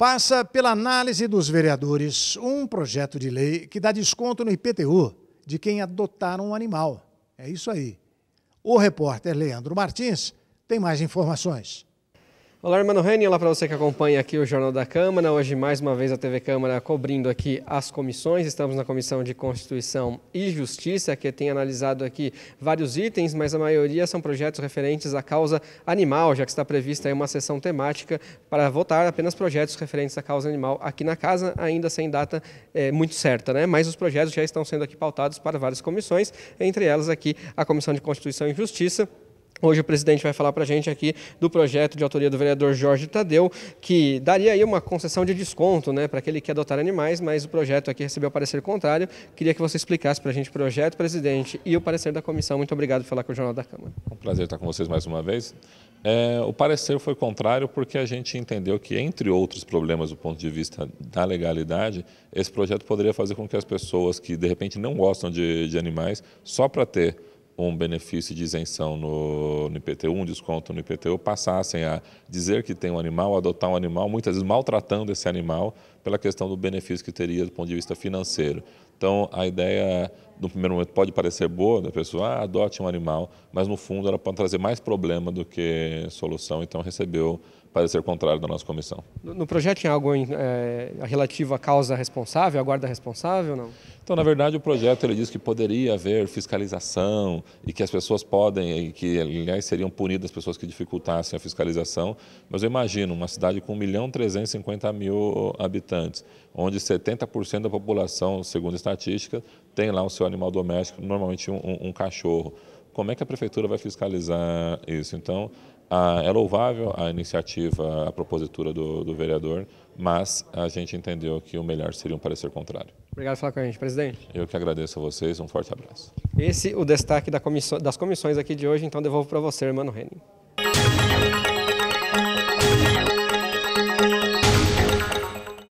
passa pela análise dos vereadores um projeto de lei que dá desconto no IPTU de quem adotar um animal. É isso aí. O repórter Leandro Martins tem mais informações. Olá, Hermano Reni, olá para você que acompanha aqui o Jornal da Câmara. Hoje, mais uma vez, a TV Câmara cobrindo aqui as comissões. Estamos na Comissão de Constituição e Justiça, que tem analisado aqui vários itens, mas a maioria são projetos referentes à causa animal, já que está prevista uma sessão temática para votar apenas projetos referentes à causa animal aqui na casa, ainda sem data é, muito certa, né? Mas os projetos já estão sendo aqui pautados para várias comissões, entre elas aqui a Comissão de Constituição e Justiça Hoje o presidente vai falar para a gente aqui do projeto de autoria do vereador Jorge Tadeu, que daria aí uma concessão de desconto né, para aquele que adotar animais, mas o projeto aqui recebeu parecer contrário. Queria que você explicasse para a gente o projeto, presidente, e o parecer da comissão. Muito obrigado por falar com o Jornal da Câmara. É um prazer estar com vocês mais uma vez. É, o parecer foi contrário porque a gente entendeu que, entre outros problemas do ponto de vista da legalidade, esse projeto poderia fazer com que as pessoas que, de repente, não gostam de, de animais, só para ter um benefício de isenção no, no, IPTU, um desconto no IPTU, passassem a dizer que tem um animal, adotar um animal, muitas vezes maltratando esse animal pela questão do benefício que teria do ponto de vista financeiro. Então, a ideia, no primeiro momento, pode parecer boa, da pessoa, ah, adote um animal, mas no fundo ela pode trazer mais problema do que solução, então recebeu parecer contrário da nossa comissão. No projeto tinha algo é, relativo à causa responsável, à guarda responsável, ou não? Então, na verdade, o projeto ele diz que poderia haver fiscalização e que as pessoas podem, e que, aliás, seriam punidas as pessoas que dificultassem a fiscalização, mas eu imagino uma cidade com 1 milhão 350 mil habitantes, onde 70% da população, segundo está estatística, tem lá o seu animal doméstico, normalmente um, um cachorro. Como é que a prefeitura vai fiscalizar isso? Então, a, é louvável a iniciativa, a propositura do, do, vereador, mas a gente entendeu que o melhor seria um parecer contrário. Obrigado por falar com a gente, presidente. Eu que agradeço a vocês, um forte abraço. Esse o destaque da comissão, das comissões aqui de hoje, então devolvo para você, irmão Henning.